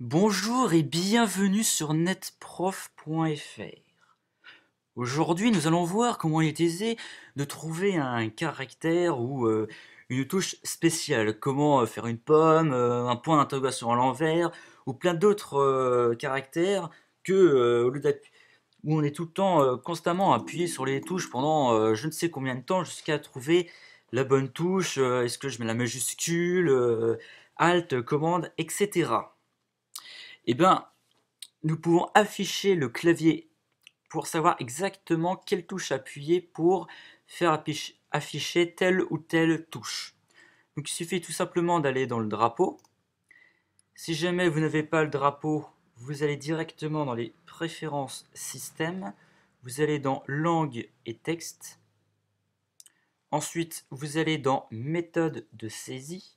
Bonjour et bienvenue sur netprof.fr. Aujourd'hui, nous allons voir comment il est aisé de trouver un caractère ou euh, une touche spéciale. Comment euh, faire une pomme, euh, un point d'interrogation à l'envers ou plein d'autres caractères que où on est tout le temps constamment appuyé sur les touches pendant je ne sais combien de temps jusqu'à trouver la bonne touche. Est-ce que je mets la majuscule, alt, commande, etc eh bien, nous pouvons afficher le clavier pour savoir exactement quelle touche appuyer pour faire afficher telle ou telle touche. Donc il suffit tout simplement d'aller dans le drapeau. Si jamais vous n'avez pas le drapeau, vous allez directement dans les préférences système, vous allez dans langue et texte. Ensuite, vous allez dans méthode de saisie.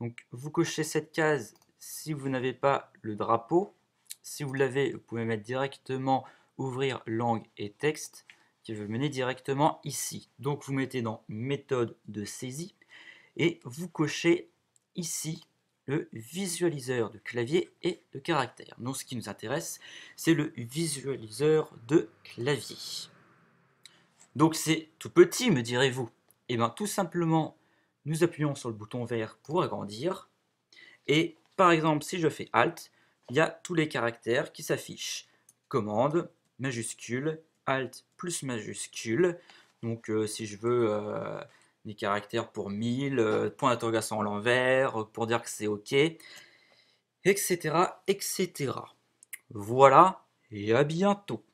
Donc vous cochez cette case si vous n'avez pas le drapeau, si vous l'avez, vous pouvez mettre directement ouvrir langue et texte qui veut mener directement ici. Donc vous mettez dans méthode de saisie et vous cochez ici le visualiseur de clavier et de caractère. Donc ce qui nous intéresse, c'est le visualiseur de clavier. Donc c'est tout petit, me direz-vous. Et eh bien tout simplement, nous appuyons sur le bouton vert pour agrandir et par exemple, si je fais Alt, il y a tous les caractères qui s'affichent. Commande, majuscule, Alt plus majuscule. Donc euh, si je veux euh, des caractères pour 1000, euh, point d'interrogation à l'envers, pour dire que c'est OK, etc. etc. Voilà, et à bientôt.